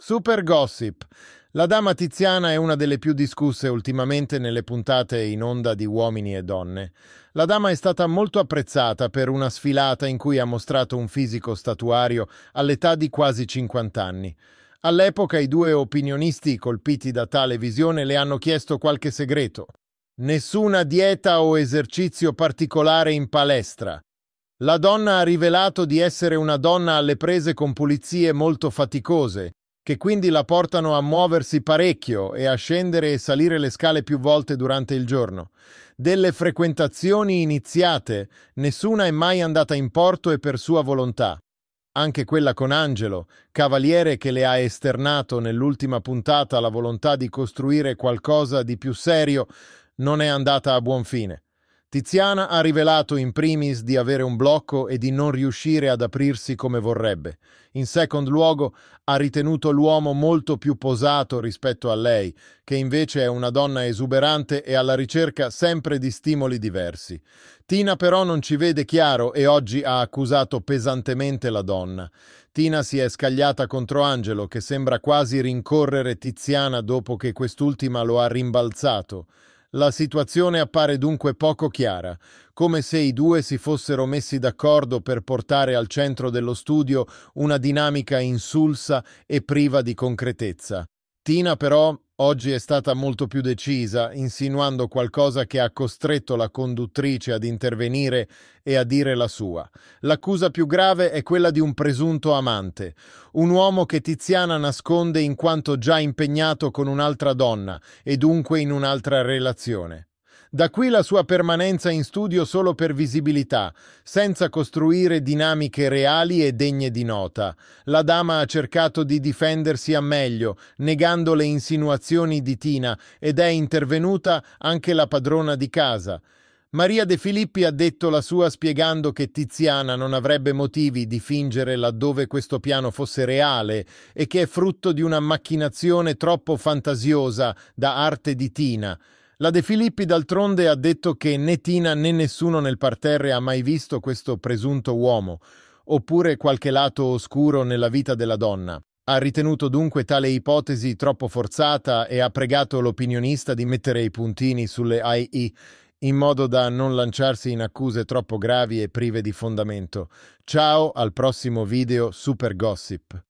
Super gossip. La dama tiziana è una delle più discusse ultimamente nelle puntate in onda di uomini e donne. La dama è stata molto apprezzata per una sfilata in cui ha mostrato un fisico statuario all'età di quasi 50 anni. All'epoca i due opinionisti colpiti da tale visione le hanno chiesto qualche segreto. Nessuna dieta o esercizio particolare in palestra. La donna ha rivelato di essere una donna alle prese con pulizie molto faticose che quindi la portano a muoversi parecchio e a scendere e salire le scale più volte durante il giorno. Delle frequentazioni iniziate, nessuna è mai andata in porto e per sua volontà. Anche quella con Angelo, cavaliere che le ha esternato nell'ultima puntata la volontà di costruire qualcosa di più serio, non è andata a buon fine. Tiziana ha rivelato in primis di avere un blocco e di non riuscire ad aprirsi come vorrebbe. In secondo luogo ha ritenuto l'uomo molto più posato rispetto a lei, che invece è una donna esuberante e alla ricerca sempre di stimoli diversi. Tina però non ci vede chiaro e oggi ha accusato pesantemente la donna. Tina si è scagliata contro Angelo, che sembra quasi rincorrere Tiziana dopo che quest'ultima lo ha rimbalzato. La situazione appare dunque poco chiara, come se i due si fossero messi d'accordo per portare al centro dello studio una dinamica insulsa e priva di concretezza. Martina però oggi è stata molto più decisa, insinuando qualcosa che ha costretto la conduttrice ad intervenire e a dire la sua. L'accusa più grave è quella di un presunto amante, un uomo che Tiziana nasconde in quanto già impegnato con un'altra donna e dunque in un'altra relazione. Da qui la sua permanenza in studio solo per visibilità, senza costruire dinamiche reali e degne di nota. La dama ha cercato di difendersi a meglio, negando le insinuazioni di Tina, ed è intervenuta anche la padrona di casa. Maria De Filippi ha detto la sua spiegando che Tiziana non avrebbe motivi di fingere laddove questo piano fosse reale e che è frutto di una macchinazione troppo fantasiosa da arte di Tina. La De Filippi d'altronde ha detto che né Tina né nessuno nel parterre ha mai visto questo presunto uomo, oppure qualche lato oscuro nella vita della donna. Ha ritenuto dunque tale ipotesi troppo forzata e ha pregato l'opinionista di mettere i puntini sulle AI in modo da non lanciarsi in accuse troppo gravi e prive di fondamento. Ciao al prossimo video Super Gossip.